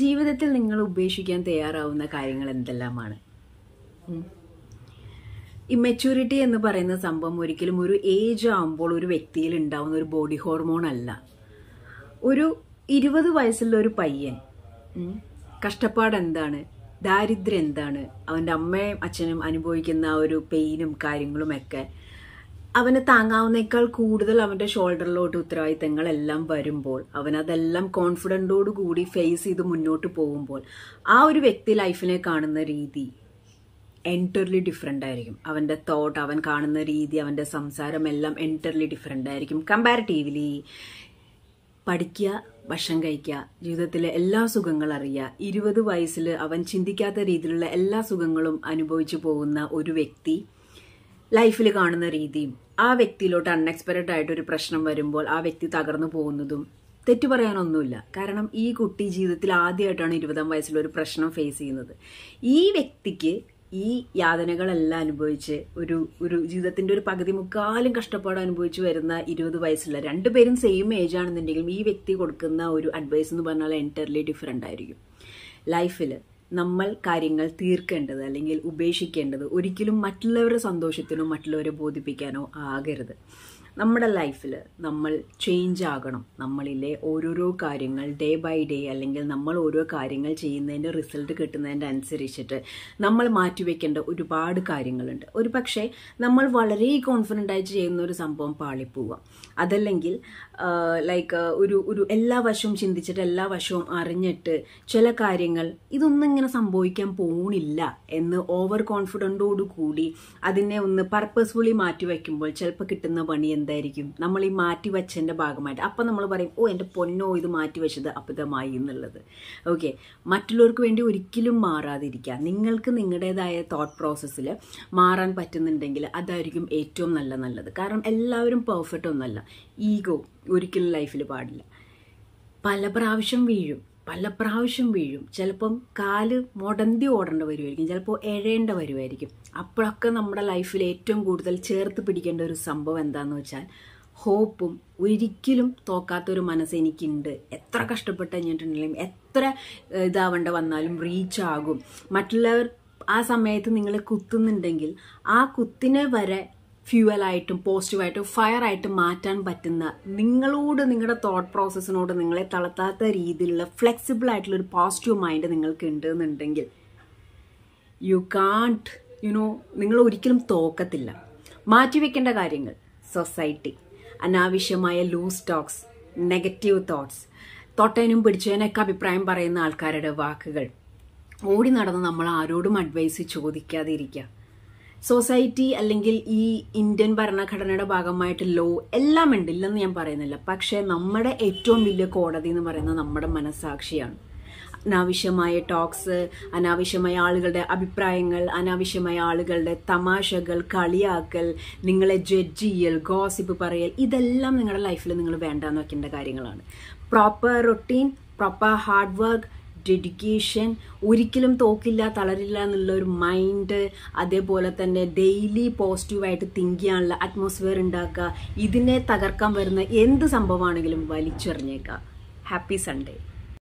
ജീവിതത്തിൽ നിങ്ങൾ ഉപേക്ഷിക്കാൻ തയ്യാറാവുന്ന കാര്യങ്ങൾ എന്തെല്ലാമാണ് ഇമ്മച്യൂരിറ്റി എന്ന് പറയുന്ന സംഭവം ഒരിക്കലും ഒരു ഏജ് ആകുമ്പോൾ ഒരു വ്യക്തിയിൽ ഉണ്ടാവുന്ന ഒരു ബോഡി ഹോർമോൺ അല്ല ഒരു ഇരുപത് വയസ്സുള്ള ഒരു പയ്യൻ കഷ്ടപ്പാട് എന്താണ് ദാരിദ്ര്യം എന്താണ് അവൻ്റെ അമ്മയും അച്ഛനും അനുഭവിക്കുന്ന ആ ഒരു പെയിനും കാര്യങ്ങളുമൊക്കെ അവന് താങ്ങാവുന്നേക്കാൾ കൂടുതൽ അവന്റെ ഷോൾഡറിലോട്ട് എല്ലാം വരുമ്പോൾ അവൻ അതെല്ലാം കോൺഫിഡൻറ്റോടു കൂടി ഫേസ് ചെയ്ത് മുന്നോട്ട് പോകുമ്പോൾ ആ ഒരു വ്യക്തി ലൈഫിനെ കാണുന്ന രീതി എൻറ്റർലി ഡിഫറെൻ്റ് ആയിരിക്കും അവൻ്റെ തോട്ട് അവൻ കാണുന്ന രീതി അവൻ്റെ സംസാരം എല്ലാം എൻറ്റർലി ഡിഫറെൻ്റ് ആയിരിക്കും കമ്പാരിറ്റീവ്ലി പഠിക്കുക ഭക്ഷണം കഴിക്കുക ജീവിതത്തിലെ എല്ലാ സുഖങ്ങൾ അറിയുക ഇരുപത് വയസ്സിൽ അവൻ ചിന്തിക്കാത്ത രീതിയിലുള്ള എല്ലാ സുഖങ്ങളും അനുഭവിച്ചു പോകുന്ന ഒരു വ്യക്തി ലൈഫിൽ കാണുന്ന രീതിയും ആ വ്യക്തിയിലോട്ട് അൺഎക്സ്പെക്റ്റഡ് ആയിട്ട് ഒരു പ്രശ്നം വരുമ്പോൾ ആ വ്യക്തി തകർന്നു പോകുന്നതും തെറ്റു പറയാനൊന്നുമില്ല കാരണം ഈ കുട്ടി ജീവിതത്തിൽ ആദ്യമായിട്ടാണ് ഇരുപതാം വയസ്സിൽ ഒരു പ്രശ്നം ഫേസ് ചെയ്യുന്നത് ഈ വ്യക്തിക്ക് ഈ യാതനകളെല്ലാം അനുഭവിച്ച് ഒരു ഒരു ജീവിതത്തിന്റെ ഒരു പകുതി മുക്കാലും കഷ്ടപ്പാട് അനുഭവിച്ച് വരുന്ന ഇരുപത് വയസ്സുള്ള രണ്ടുപേരും സെയിം ഏജ് ആണെന്നുണ്ടെങ്കിലും ഈ വ്യക്തി കൊടുക്കുന്ന ഒരു അഡ്വൈസ് എന്ന് പറഞ്ഞാൽ എൻറ്റർലി ഡിഫറെൻ്റ് ആയിരിക്കും ലൈഫിൽ നമ്മൾ കാര്യങ്ങൾ തീർക്കേണ്ടത് അല്ലെങ്കിൽ ഉപേക്ഷിക്കേണ്ടത് ഒരിക്കലും മറ്റുള്ളവരുടെ സന്തോഷത്തിനോ മറ്റുള്ളവരെ ബോധിപ്പിക്കാനോ ആകരുത് നമ്മുടെ ലൈഫിൽ നമ്മൾ ചേഞ്ച് ആകണം നമ്മളിലെ ഓരോരോ കാര്യങ്ങൾ ഡേ ബൈ ഡേ അല്ലെങ്കിൽ നമ്മൾ ഓരോ കാര്യങ്ങൾ ചെയ്യുന്നതിൻ്റെ റിസൾട്ട് കിട്ടുന്നതിൻ്റെ അനുസരിച്ചിട്ട് നമ്മൾ മാറ്റിവെക്കേണ്ട ഒരുപാട് കാര്യങ്ങളുണ്ട് ഒരു പക്ഷേ നമ്മൾ വളരെ കോൺഫിഡൻ്റ് ആയിട്ട് ചെയ്യുന്ന ഒരു സംഭവം പാളിപ്പോവുക അതല്ലെങ്കിൽ ലൈക്ക് ഒരു ഒരു എല്ലാ വശവും ചിന്തിച്ചിട്ട് എല്ലാ വശവും അറിഞ്ഞിട്ട് ചില കാര്യങ്ങൾ ഇതൊന്നും ഇങ്ങനെ സംഭവിക്കാൻ പോണില്ല എന്ന് ഓവർ കോൺഫിഡൻറ്റോടു കൂടി അതിനെ ഒന്ന് പർപ്പസ്ഫുള്ളി മാറ്റിവെക്കുമ്പോൾ ചിലപ്പോൾ കിട്ടുന്ന പണി എന്ത് എന്തായിരിക്കും നമ്മൾ ഈ മാറ്റി വച്ചതിൻ്റെ ഭാഗമായിട്ട് അപ്പം നമ്മൾ പറയും ഓ എൻ്റെ പൊന്നോ ഇത് മാറ്റി വെച്ചത് അബദ്ധമായി എന്നുള്ളത് ഓക്കെ മറ്റുള്ളവർക്ക് വേണ്ടി ഒരിക്കലും മാറാതിരിക്കുക നിങ്ങൾക്ക് നിങ്ങളുടേതായ തോട്ട് പ്രോസസ്സിൽ മാറാൻ പറ്റുന്നുണ്ടെങ്കിൽ അതായിരിക്കും ഏറ്റവും നല്ല നല്ലത് കാരണം എല്ലാവരും പെർഫെക്റ്റ് ഒന്നല്ല ഈഗോ ഒരിക്കലും ലൈഫിൽ പാടില്ല പല പ്രാവശ്യം വീഴും പല പ്രാവശ്യം വീഴും ചിലപ്പം കാല് മുടന്തി ഓടേണ്ട വരുമായിരിക്കും ചിലപ്പോൾ എഴേണ്ട വരുമായിരിക്കും അപ്പോഴൊക്കെ നമ്മുടെ ലൈഫിൽ ഏറ്റവും കൂടുതൽ ചേർത്ത് പിടിക്കേണ്ട ഒരു സംഭവം എന്താണെന്ന് വെച്ചാൽ ഹോപ്പും ഒരിക്കലും തോക്കാത്തൊരു മനസ്സ് എനിക്കുണ്ട് എത്ര കഷ്ടപ്പെട്ട് കഴിഞ്ഞിട്ടുണ്ടെങ്കിലും എത്ര ഇതാവേണ്ട വന്നാലും റീച്ച് ആകും മറ്റുള്ളവർ ആ സമയത്ത് നിങ്ങളെ കുത്തുന്നുണ്ടെങ്കിൽ ആ കുത്തിനെ വരെ ഫ്യൂവലായിട്ടും പോസിറ്റീവായിട്ടും ഫയറായിട്ടും മാറ്റാൻ പറ്റുന്ന നിങ്ങളോട് നിങ്ങളുടെ തോട്ട് പ്രോസസ്സിനോട് നിങ്ങളെ തളർത്താത്ത രീതിയിലുള്ള ഫ്ലെക്സിബിൾ ആയിട്ടുള്ള ഒരു പോസിറ്റീവ് മൈൻഡ് നിങ്ങൾക്ക് ഉണ്ട് എന്നുണ്ടെങ്കിൽ യു കാൺട്ട് യുനോ നിങ്ങൾ ഒരിക്കലും തോക്കത്തില്ല മാറ്റിവെക്കേണ്ട കാര്യങ്ങൾ സൊസൈറ്റി അനാവശ്യമായ ലൂസ് ടോക്സ് നെഗറ്റീവ് തോട്ട്സ് തൊട്ടേനും പിടിച്ചതിനൊക്കെ അഭിപ്രായം പറയുന്ന ആൾക്കാരുടെ വാക്കുകൾ ഓടി നടന്ന് നമ്മൾ ആരോടും അഡ്വൈസ് ചോദിക്കാതിരിക്കുക സൊസൈറ്റി അല്ലെങ്കിൽ ഈ ഇന്ത്യൻ ഭരണഘടനയുടെ ഭാഗമായിട്ട് ലോ എല്ലാം ഉണ്ട് ഇല്ലെന്ന് ഞാൻ പറയുന്നില്ല പക്ഷേ നമ്മുടെ ഏറ്റവും വലിയ കോടതി എന്ന് പറയുന്നത് നമ്മുടെ മനസ്സാക്ഷിയാണ് അനാവശ്യമായ ടോക്സ് അനാവശ്യമായ ആളുകളുടെ അഭിപ്രായങ്ങൾ അനാവശ്യമായ ആളുകളുടെ തമാശകൾ കളിയാക്കൽ നിങ്ങളെ ജഡ്ജ് ചെയ്യൽ ഗോസിപ്പ് പറയൽ ഇതെല്ലാം നിങ്ങളുടെ ലൈഫിൽ നിങ്ങൾ വേണ്ടാന്ന് വെക്കേണ്ട കാര്യങ്ങളാണ് proper routine proper hard work dedication ഒരിക്കലും തോക്കില്ല തളരില്ല എന്നുള്ള ഒരു മൈൻഡ് അതേപോലെ തന്നെ ഡെയിലി പോസിറ്റീവായിട്ട് തിങ്ക് ചെയ്യാനുള്ള അറ്റ്മോസ്ഫിയർ ഉണ്ടാക്കുക ഇതിനെ തകർക്കാൻ വരുന്ന എന്ത് സംഭവമാണെങ്കിലും വലിച്ചെറിഞ്ഞേക്കുക ഹാപ്പി സൺഡേ